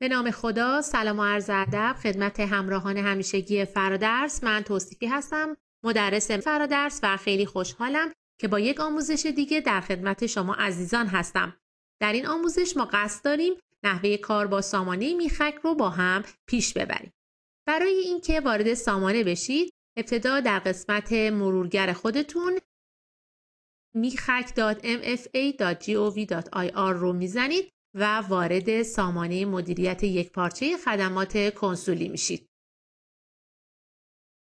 به نام خدا سلام و عرض ادب خدمت همراهان همیشگی فرادرس من توصیفی هستم مدرس فرادرس و خیلی خوشحالم که با یک آموزش دیگه در خدمت شما عزیزان هستم در این آموزش ما قصد داریم نحوه کار با سامانه میخک رو با هم پیش ببریم برای اینکه وارد سامانه بشید ابتدا در قسمت مرورگر خودتون میخک.mfa.gov.ir رو میزنید و وارد سامانه مدیریت یک پارچه خدمات کنسولی میشید.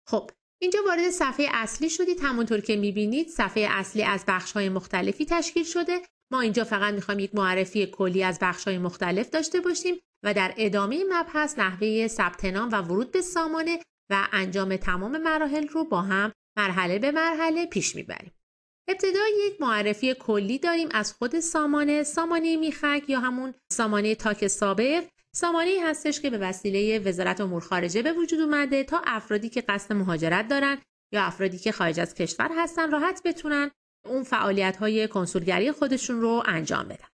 خب اینجا وارد صفحه اصلی شدید همونطور که میبینید صفحه اصلی از بخش های مختلفی تشکیل شده ما اینجا فقط میخوایم یک معرفی کلی از بخش های مختلف داشته باشیم و در ادامه مبحث نحوه ثبت نام و ورود به سامانه و انجام تمام مراحل رو با هم مرحله به مرحله پیش میبریم ابتدا یک معرفی کلی داریم از خود سامانه سامانه میخک یا همون سامانه تاک سابق سامانه هستش که به وسیله وزارت امور خارجه به وجود اومده تا افرادی که قصد مهاجرت دارن یا افرادی که خارج از کشور هستن راحت بتونن اون فعالیت های کنسولگری خودشون رو انجام بدن.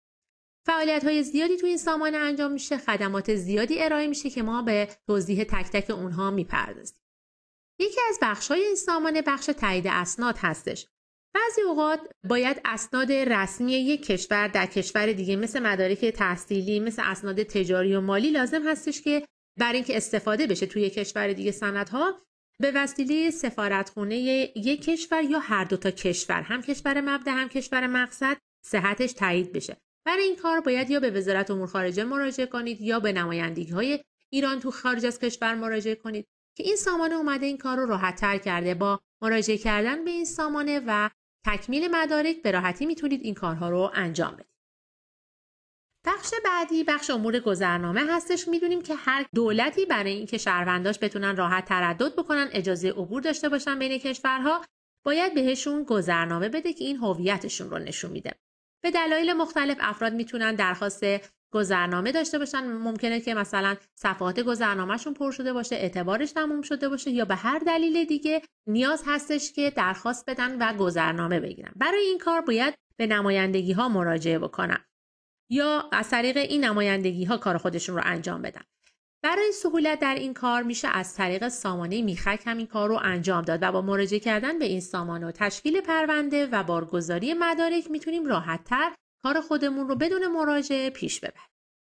فعالیت های زیادی تو این سامانه انجام میشه، خدمات زیادی ارائه میشه که ما به توضیح تک تک اونها میپردازیم. یکی از بخش های این سامانه بخش تایید اسناد هستش. بعضی اوقات باید اسناد رسمی یک کشور در کشور دیگه مثل مدارک تحصیلی مثل اسناد تجاری و مالی لازم هستش که برای اینکه استفاده بشه توی کشور دیگه سندها به وسیله سفارتخونه یک کشور یا هر دو تا کشور هم کشور مبدا هم کشور مقصد صحتش تایید بشه برای این کار باید یا به وزارت امور خارجه مراجعه کنید یا به نمایندگی های ایران تو خارج از کشور مراجعه کنید که این سامانه اومده این کار رو راحتتر کرده با مراجعه کردن به این سامانه و تکمیل مدارک به راحتی میتونید این کارها رو انجام بدید بخش بعدی بخش امور گذرنامه هستش میدونیم که هر دولتی برای اینکه شهرونداش بتونن راحت تردد بکنن اجازه عبور داشته باشن بین کشورها باید بهشون گذرنامه بده که این هویتشون رو نشون میده به دلایل مختلف افراد میتونن درخواست گذرنامه داشته باشن ممکنه که مثلا صفحات گذرنامهشون پر شده باشه اعتبارش تموم شده باشه یا به هر دلیل دیگه نیاز هستش که درخواست بدن و گذرنامه بگیرن برای این کار باید به نمایندگی ها مراجعه بکنن یا از طریق این نمایندگی ها کار خودشون رو انجام بدن برای سهولت در این کار میشه از طریق سامانه میخک هم این کار رو انجام داد و با مراجعه کردن به این سامانه و تشکیل پرونده و بارگذاری مدارک میتونیم راحتتر کار خودمون رو بدون مراجعه پیش ببر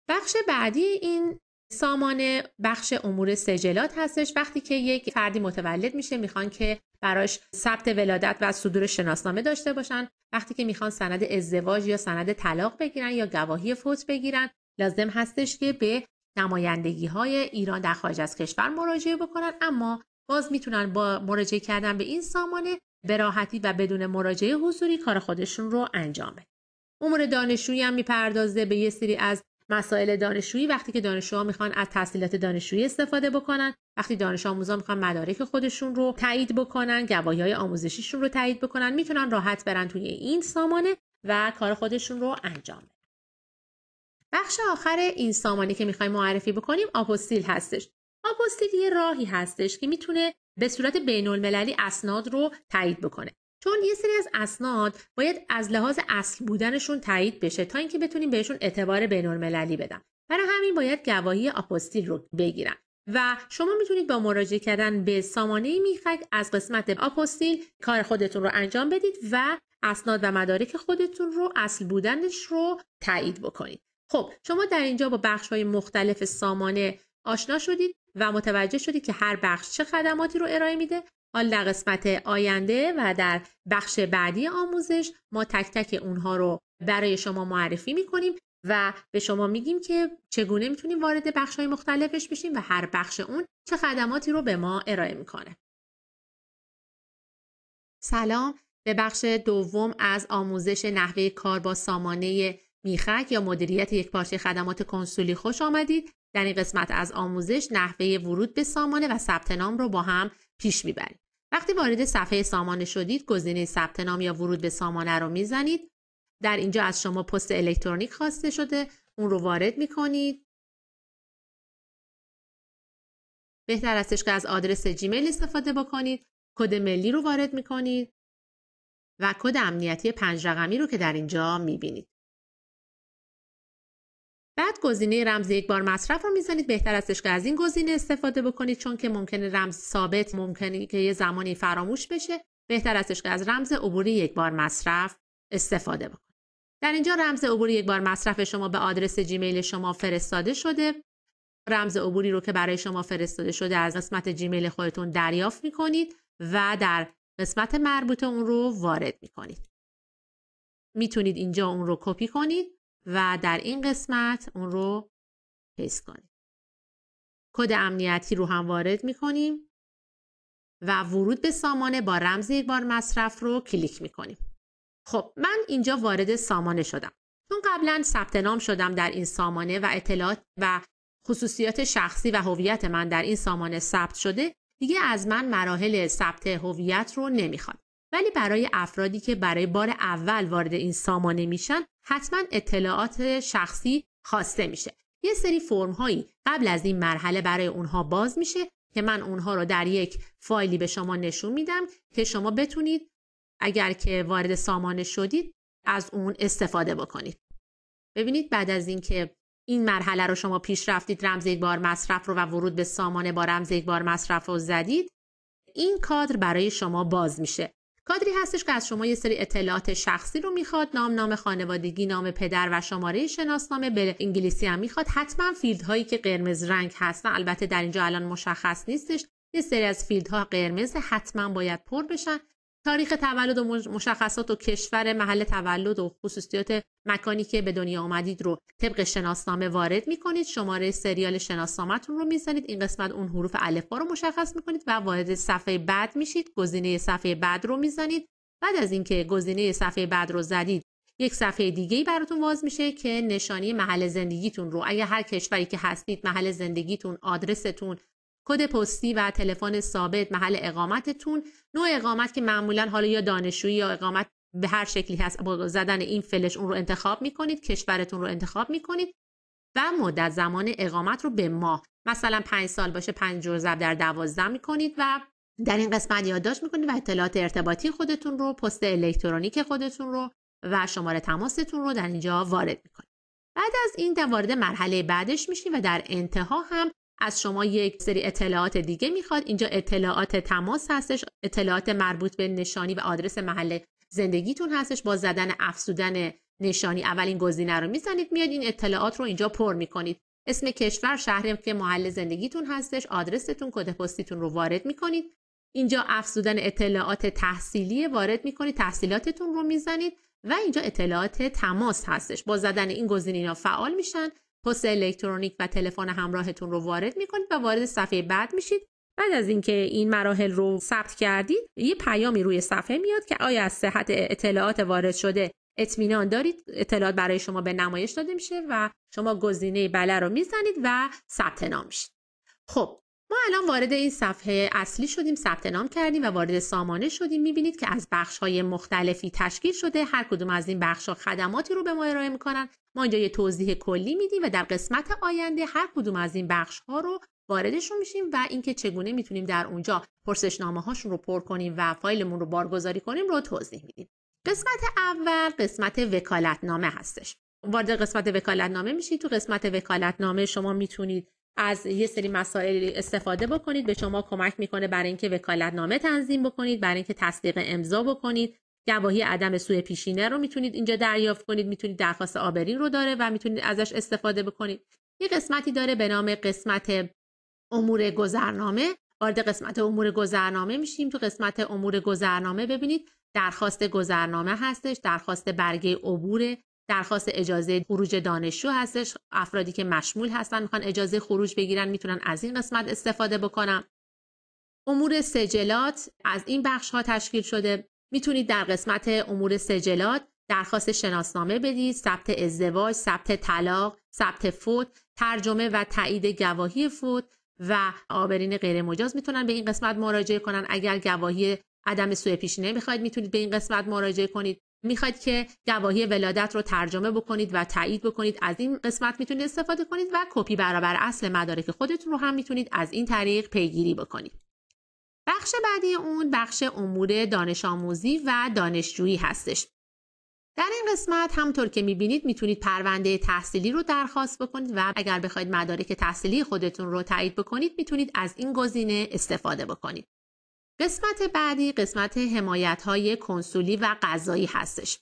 بخش بعدی این سامانه بخش امور سجلات هستش وقتی که یک فردی متولد میشه میخوان که براش ثبت ولادت و صدور شناسنامه داشته باشن وقتی که میخوان سند ازدواج یا سند طلاق بگیرن یا گواهی فوت بگیرن لازم هستش که به نمایندگی های ایران در خارج از کشور مراجعه بکنن اما باز میتونن با مراجعه کردن به این سامانه به راحتی و بدون مراجعه حضوری کار خودشون رو انجام بدن امور دانشجویی هم میپردازه به یه سری از مسائل دانشجویی وقتی که دانشجوها میخوان از تحصیلات دانشجویی استفاده بکنن وقتی دانش آموزا میخوان مدارک خودشون رو تایید بکنن گواهی های آموزشیشون رو تایید بکنن میتونن راحت برن توی این سامانه و کار خودشون رو انجام بدن بخش آخر این سامانه که میخوایم معرفی بکنیم آپوستیل هستش آپوستیل یه راهی هستش که میتونه به صورت بین المللی اسناد رو تایید بکنه چون یه سری از اسناد باید از لحاظ اصل بودنشون تایید بشه تا اینکه بتونیم بهشون اعتبار بینالمللی بدم. برای همین باید گواهی آپوستیل رو بگیرن و شما میتونید با مراجعه کردن به سامانه میخک از قسمت آپوستیل کار خودتون رو انجام بدید و اسناد و مدارک خودتون رو اصل بودنش رو تایید بکنید خب شما در اینجا با بخش های مختلف سامانه آشنا شدید و متوجه شدید که هر بخش چه خدماتی رو ارائه میده حال در قسمت آینده و در بخش بعدی آموزش ما تک تک اونها رو برای شما معرفی میکنیم و به شما میگیم که چگونه میتونیم وارد بخش های مختلفش بشیم و هر بخش اون چه خدماتی رو به ما ارائه میکنه. سلام به بخش دوم از آموزش نحوه کار با سامانه میخک یا مدیریت یک پارچه خدمات کنسولی خوش آمدید. در این قسمت از آموزش نحوه ورود به سامانه و ثبت نام رو با هم پیش میبریم. وقتی وارد صفحه سامانه شدید گزینه ثبت نام یا ورود به سامانه رو میزنید در اینجا از شما پست الکترونیک خواسته شده اون رو وارد میکنید بهتر استش که از آدرس جیمیل استفاده بکنید کد ملی رو وارد میکنید و کد امنیتی پنج رقمی رو که در اینجا میبینید بعد گزینه رمز یک بار مصرف رو میزنید بهتر استش که از این گزینه استفاده بکنید چون که ممکنه رمز ثابت ممکنه که یه زمانی فراموش بشه بهتر استش که از رمز عبوری یک بار مصرف استفاده بکنید در اینجا رمز عبوری یک بار مصرف شما به آدرس جیمیل شما فرستاده شده رمز عبوری رو که برای شما فرستاده شده از قسمت جیمیل خودتون دریافت میکنید و در قسمت مربوط اون رو وارد میکنید میتونید اینجا اون رو کپی کنید و در این قسمت اون رو پیست کنیم. کد امنیتی رو هم وارد می کنیم و ورود به سامانه با رمز یک بار مصرف رو کلیک می کنیم. خب من اینجا وارد سامانه شدم. چون قبلا ثبت نام شدم در این سامانه و اطلاعات و خصوصیات شخصی و هویت من در این سامانه ثبت شده دیگه از من مراحل ثبت هویت رو نمیخواد ولی برای افرادی که برای بار اول وارد این سامانه میشن حتما اطلاعات شخصی خواسته میشه یه سری فرم هایی قبل از این مرحله برای اونها باز میشه که من اونها رو در یک فایلی به شما نشون میدم که شما بتونید اگر که وارد سامانه شدید از اون استفاده بکنید ببینید بعد از اینکه این مرحله رو شما پیش رفتید رمز یک بار مصرف رو و ورود به سامانه با رمز یک بار مصرف رو زدید این کادر برای شما باز میشه کادری هستش که از شما یه سری اطلاعات شخصی رو میخواد نام نام خانوادگی نام پدر و شماره شناسنامه به انگلیسی هم میخواد حتما فیلد هایی که قرمز رنگ هستن البته در اینجا الان مشخص نیستش یه سری از فیلدها قرمز حتما باید پر بشن تاریخ تولد و مشخصات و کشور محل تولد و خصوصیات مکانی که به دنیا آمدید رو طبق شناسنامه وارد میکنید شماره سریال شناسنامهتون رو میزنید این قسمت اون حروف الفا رو مشخص میکنید و وارد صفحه بعد میشید گزینه صفحه بعد رو میزنید بعد از اینکه گزینه صفحه بعد رو زدید یک صفحه دیگه ای براتون باز میشه که نشانی محل زندگیتون رو اگر هر کشوری که هستید محل زندگیتون آدرستون کد پستی و تلفن ثابت محل اقامتتون نوع اقامت که معمولا حالا یا دانشجویی یا اقامت به هر شکلی هست با زدن این فلش اون رو انتخاب میکنید کشورتون رو انتخاب میکنید و مدت زمان اقامت رو به ماه مثلا پنج سال باشه پنج زب در دوازده میکنید و در این قسمت یادداشت میکنید و اطلاعات ارتباطی خودتون رو پست الکترونیک خودتون رو و شماره تماستون رو در اینجا وارد میکنید بعد از این وارد مرحله بعدش میشید و در انتها هم از شما یک سری اطلاعات دیگه میخواد اینجا اطلاعات تماس هستش اطلاعات مربوط به نشانی و آدرس محل زندگیتون هستش با زدن افزودن نشانی اولین گزینه رو میزنید میاد این اطلاعات رو اینجا پر میکنید اسم کشور شهری که محل زندگیتون هستش آدرستون کد پستیتون رو وارد میکنید اینجا افزودن اطلاعات تحصیلی وارد میکنید تحصیلاتتون رو میزنید و اینجا اطلاعات تماس هستش با زدن این گزینه فعال میشن پست الکترونیک و تلفن همراهتون رو وارد میکنید و وارد صفحه بعد میشید بعد از اینکه این مراحل رو ثبت کردید یه پیامی روی صفحه میاد که آیا از صحت اطلاعات وارد شده اطمینان دارید اطلاعات برای شما به نمایش داده میشه و شما گزینه بله رو میزنید و ثبت نام میشید خب ما الان وارد این صفحه اصلی شدیم ثبت نام کردیم و وارد سامانه شدیم میبینید که از بخش های مختلفی تشکیل شده هر کدوم از این بخش ها خدماتی رو به ما ارائه میکنن ما اینجا یه توضیح کلی میدیم و در قسمت آینده هر کدوم از این بخش ها رو واردشون میشیم و اینکه چگونه میتونیم در اونجا پرسشنامه هاشون رو پر کنیم و فایلمون رو بارگذاری کنیم رو توضیح میدیم قسمت اول قسمت وکالتنامه هستش وارد قسمت وکالتنامه میشید تو قسمت وکالتنامه شما میتونید از یه سری مسائل استفاده بکنید به شما کمک میکنه برای اینکه وکالت نامه تنظیم بکنید برای اینکه تصدیق امضا بکنید گواهی عدم سوء پیشینه رو میتونید اینجا دریافت کنید میتونید درخواست آبرین رو داره و میتونید ازش استفاده بکنید یه قسمتی داره به نام قسمت امور گذرنامه وارد قسمت امور گذرنامه میشیم تو قسمت امور گذرنامه ببینید درخواست گذرنامه هستش درخواست برگه عبور درخواست اجازه خروج دانشجو هستش افرادی که مشمول هستن میخوان اجازه خروج بگیرن میتونن از این قسمت استفاده بکنن امور سجلات از این بخش ها تشکیل شده میتونید در قسمت امور سجلات درخواست شناسنامه بدید، ثبت ازدواج، ثبت طلاق، ثبت فوت، ترجمه و تایید گواهی فوت و آبرین غیر مجاز میتونن به این قسمت مراجعه کنن اگر گواهی عدم سوء پیشینه میخواید میتونید به این قسمت مراجعه کنید میخواید که گواهی ولادت رو ترجمه بکنید و تایید بکنید از این قسمت میتونید استفاده کنید و کپی برابر اصل مدارک خودتون رو هم میتونید از این طریق پیگیری بکنید بخش بعدی اون بخش امور دانش آموزی و دانشجویی هستش در این قسمت همطور که میبینید میتونید پرونده تحصیلی رو درخواست بکنید و اگر بخواید مدارک تحصیلی خودتون رو تایید بکنید میتونید از این گزینه استفاده بکنید قسمت بعدی قسمت حمایت های کنسولی و قضایی هستش.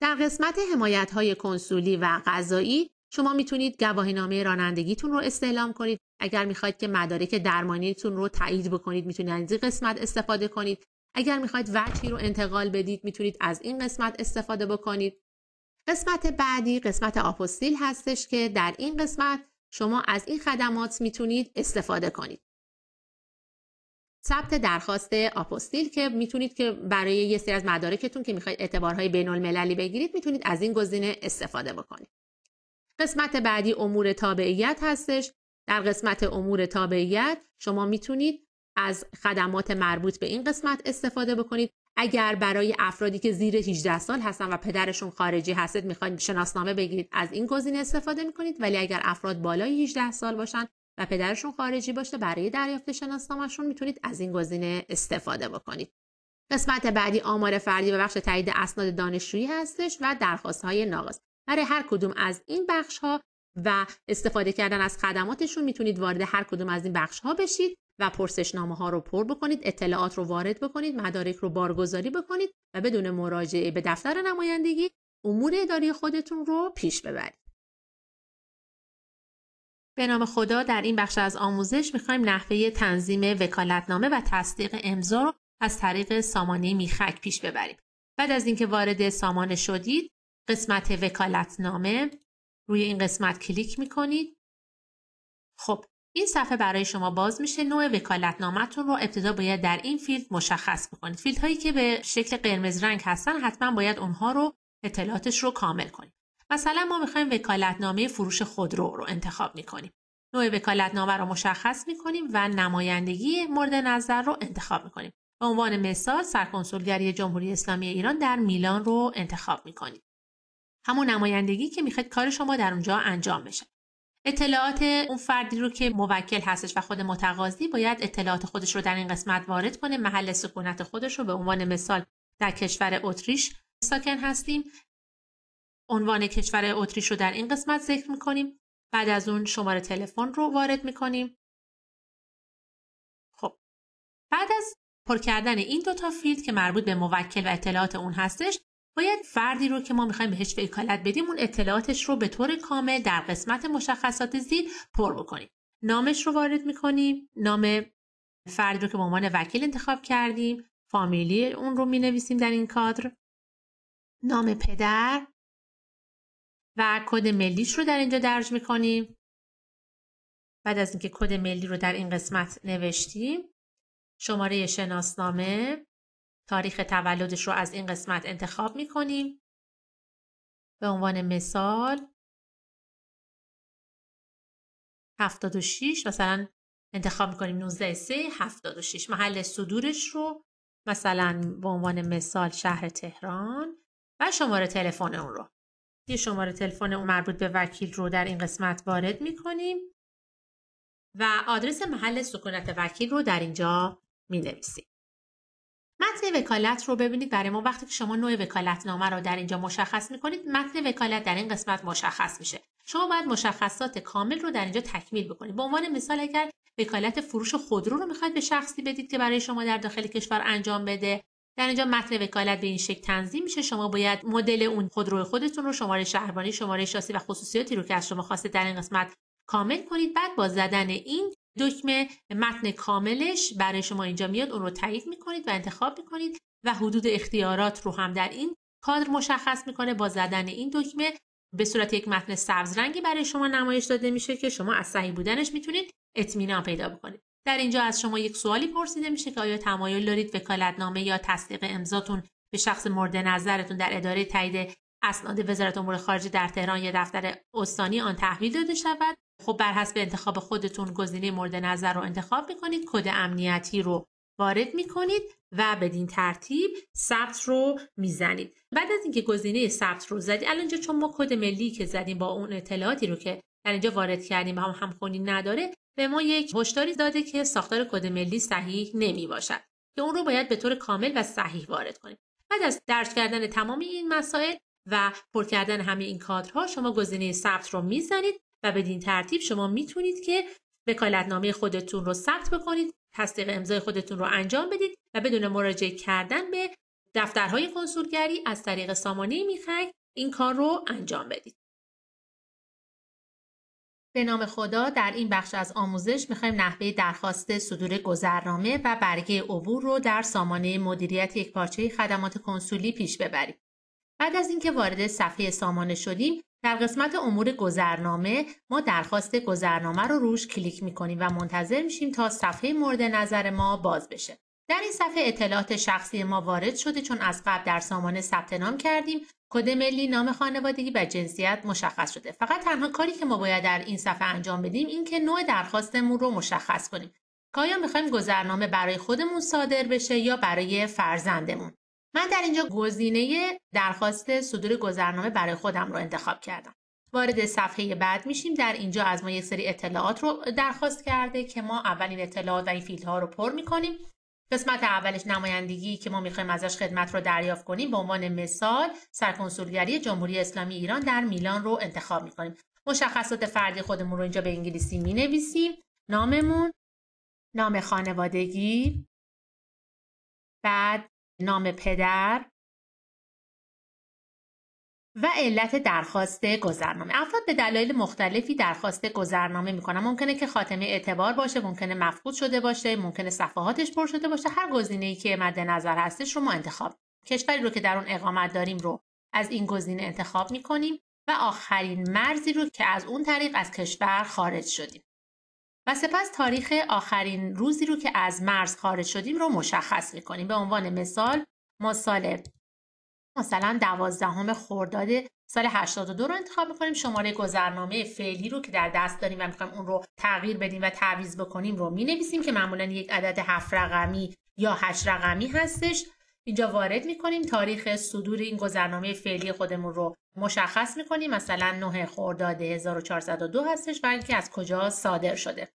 در قسمت حمایت های کنسولی و غذایی شما میتونید گواهینامه رانندگیتون رو استعلام کنید. اگر میخواید که مدارک درمانیتون رو تایید بکنید میتونید از این قسمت استفاده کنید. اگر میخواید وجهی رو انتقال بدید میتونید از این قسمت استفاده بکنید. قسمت بعدی قسمت آپوستیل هستش که در این قسمت شما از این خدمات میتونید استفاده کنید. ثبت درخواست آپوستیل که میتونید که برای یه سری از مدارکتون که میخواید اعتبارهای بین المللی بگیرید میتونید از این گزینه استفاده بکنید. قسمت بعدی امور تابعیت هستش. در قسمت امور تابعیت شما میتونید از خدمات مربوط به این قسمت استفاده بکنید. اگر برای افرادی که زیر 18 سال هستن و پدرشون خارجی هستید میخواید شناسنامه بگیرید از این گزینه استفاده میکنید ولی اگر افراد بالای 18 سال باشن و پدرشون خارجی باشه برای دریافت شناسنامهشون میتونید از این گزینه استفاده بکنید قسمت بعدی آمار فردی و بخش تایید اسناد دانشجویی هستش و درخواست های ناقص برای هر کدوم از این بخش ها و استفاده کردن از خدماتشون میتونید وارد هر کدوم از این بخش ها بشید و نامه ها رو پر بکنید اطلاعات رو وارد بکنید مدارک رو بارگذاری بکنید و بدون مراجعه به دفتر نمایندگی امور اداری خودتون رو پیش ببرید به نام خدا در این بخش از آموزش میخوایم نحوه تنظیم وکالتنامه و تصدیق امضا رو از طریق سامانه میخک پیش ببریم. بعد از اینکه وارد سامانه شدید، قسمت وکالتنامه روی این قسمت کلیک میکنید. خب، این صفحه برای شما باز میشه نوع وکالتنامه‌تون رو ابتدا باید در این فیلد مشخص بکنید. فیلدهایی که به شکل قرمز رنگ هستن حتما باید اونها رو اطلاعاتش رو کامل کنید. مثلا ما میخوایم وکالتنامه فروش خودرو رو انتخاب میکنیم نوع وکالتنامه رو مشخص میکنیم و نمایندگی مورد نظر رو انتخاب میکنیم به عنوان مثال سرکنسولگری جمهوری اسلامی ایران در میلان رو انتخاب میکنیم. همون نمایندگی که میخواید کار شما در اونجا انجام بشه اطلاعات اون فردی رو که موکل هستش و خود متقاضی باید اطلاعات خودش رو در این قسمت وارد کنه محل سکونت خودش رو به عنوان مثال در کشور اتریش ساکن هستیم عنوان کشور اتریش رو در این قسمت ذکر میکنیم بعد از اون شماره تلفن رو وارد میکنیم خب بعد از پر کردن این دوتا فیلد که مربوط به موکل و اطلاعات اون هستش باید فردی رو که ما میخوایم بهش وکالت بدیم اون اطلاعاتش رو به طور کامل در قسمت مشخصات زیر پر بکنیم نامش رو وارد میکنیم نام فردی رو که به عنوان وکیل انتخاب کردیم فامیلی اون رو می در این کادر نام پدر و کد ملیش رو در اینجا درج میکنیم بعد از اینکه کد ملی رو در این قسمت نوشتیم شماره شناسنامه تاریخ تولدش رو از این قسمت انتخاب میکنیم به عنوان مثال 76 مثلا انتخاب میکنیم 19 76 محل صدورش رو مثلا به عنوان مثال شهر تهران و شماره تلفن اون رو یه شماره تلفن مربوط به وکیل رو در این قسمت وارد می کنیم و آدرس محل سکونت وکیل رو در اینجا می نویسیم. متن وکالت رو ببینید برای ما وقتی که شما نوع نامه رو در اینجا مشخص می کنید متن وکالت در این قسمت مشخص میشه. شما باید مشخصات کامل رو در اینجا تکمیل بکنید. به عنوان مثال اگر وکالت فروش خودرو رو میخواید به شخصی بدید که برای شما در داخل کشور انجام بده در اینجا متن وکالت به این شکل تنظیم میشه شما باید مدل اون خودروی خودتون رو شماره شهربانی شماره شاسی و خصوصیاتی رو که از شما خواسته در این قسمت کامل کنید بعد با زدن این دکمه متن کاملش برای شما اینجا میاد اون رو تایید میکنید و انتخاب میکنید و حدود اختیارات رو هم در این کادر مشخص میکنه با زدن این دکمه به صورت یک متن سبز برای شما نمایش داده میشه که شما از صحیح بودنش میتونید اطمینان پیدا بکنید در اینجا از شما یک سوالی پرسیده میشه که آیا تمایل دارید وکالتنامه یا تصدیق امضاتون به شخص مورد نظرتون در اداره تایید اسناد وزارت امور خارجه در تهران یا دفتر استانی آن تحویل داده شود خب بر حسب انتخاب خودتون گزینه مورد نظر رو انتخاب میکنید کد امنیتی رو وارد میکنید و بدین ترتیب ثبت رو میزنید بعد از اینکه گزینه ثبت رو زدید الان اینجا چون ما کد ملی که زدیم با اون اطلاعاتی رو که در اینجا وارد کردیم هم همخونی نداره به ما یک هشداری داده که ساختار کد ملی صحیح نمی باشد که اون رو باید به طور کامل و صحیح وارد کنید. بعد از درج کردن تمام این مسائل و پر کردن همه این کادرها شما گزینه ثبت رو میزنید و بدین ترتیب شما میتونید که وکالتنامه خودتون رو ثبت بکنید تصدیق امضای خودتون رو انجام بدید و بدون مراجعه کردن به دفترهای کنسولگری از طریق سامانه میخک این کار رو انجام بدید به نام خدا در این بخش از آموزش میخوایم نحوه درخواست صدور گذرنامه و برگه عبور رو در سامانه مدیریت یک پارچه خدمات کنسولی پیش ببریم. بعد از اینکه وارد صفحه سامانه شدیم در قسمت امور گذرنامه ما درخواست گذرنامه رو روش کلیک میکنیم و منتظر میشیم تا صفحه مورد نظر ما باز بشه. در این صفحه اطلاعات شخصی ما وارد شده چون از قبل در سامانه ثبت نام کردیم کد ملی نام خانوادگی و جنسیت مشخص شده فقط تنها کاری که ما باید در این صفحه انجام بدیم این که نوع درخواستمون رو مشخص کنیم که آیا میخوایم گذرنامه برای خودمون صادر بشه یا برای فرزندمون من در اینجا گزینه درخواست صدور گذرنامه برای خودم رو انتخاب کردم وارد صفحه بعد میشیم در اینجا از ما یک سری اطلاعات رو درخواست کرده که ما اولین اطلاعات و این فیلدها رو پر میکنیم قسمت اولش نمایندگی که ما میخوایم ازش خدمت رو دریافت کنیم به عنوان مثال سرکنسولگری جمهوری اسلامی ایران در میلان رو انتخاب میکنیم مشخصات فردی خودمون رو اینجا به انگلیسی مینویسیم ناممون نام خانوادگی بعد نام پدر و علت درخواست گذرنامه افراد به دلایل مختلفی درخواست گذرنامه میکنن ممکنه که خاتمه اعتبار باشه ممکنه مفقود شده باشه ممکنه صفحاتش پر شده باشه هر گزینه‌ای که مد نظر هستش رو ما انتخاب کشوری رو که در اون اقامت داریم رو از این گزینه انتخاب میکنیم و آخرین مرزی رو که از اون طریق از کشور خارج شدیم و سپس تاریخ آخرین روزی رو که از مرز خارج شدیم رو مشخص میکنیم به عنوان مثال ما مثلا دوازدهم خرداد سال 82 رو انتخاب میکنیم شماره گذرنامه فعلی رو که در دست داریم و میخوایم اون رو تغییر بدیم و تعویض بکنیم رو مینویسیم که معمولا یک عدد هفت رقمی یا هشت رقمی هستش اینجا وارد میکنیم تاریخ صدور این گذرنامه فعلی خودمون رو مشخص میکنیم مثلا نه خرداد 1402 هستش و اینکه از کجا صادر شده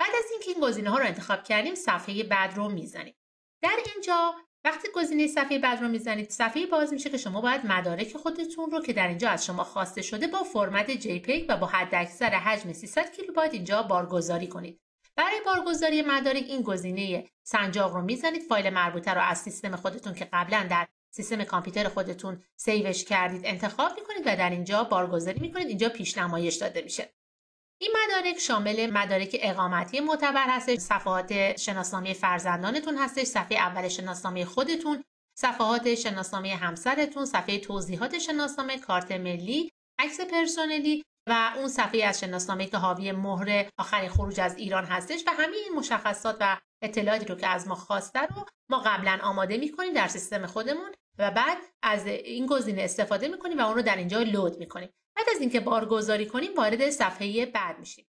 بعد از اینکه این گزینه ها رو انتخاب کردیم صفحه بعد رو میزنیم در اینجا وقتی گزینه صفحه بعد رو میزنید صفحه باز میشه که شما باید مدارک خودتون رو که در اینجا از شما خواسته شده با فرمت JPEG و با حداکثر حجم 300 کیلوبایت اینجا بارگذاری کنید برای بارگذاری مدارک این گزینه سنجاق رو میزنید فایل مربوطه رو از سیستم خودتون که قبلا در سیستم کامپیوتر خودتون سیوش کردید انتخاب میکنید و در اینجا بارگذاری میکنید اینجا پیش نمایش داده میشه این مدارک شامل مدارک اقامتی معتبر هستش صفحات شناسنامه فرزندانتون هستش صفحه اول شناسنامه خودتون صفحات شناسنامه همسرتون صفحه توضیحات شناسنامه کارت ملی عکس پرسنلی و اون صفحه از شناسنامه که حاوی مهر آخرین خروج از ایران هستش و همه این مشخصات و اطلاعاتی رو که از ما خواسته رو ما قبلا آماده میکنیم در سیستم خودمون و بعد از این گزینه استفاده میکنیم و اون رو در اینجا لود میکنیم بعد از اینکه بارگذاری کنیم وارد صفحه بعد میشیم.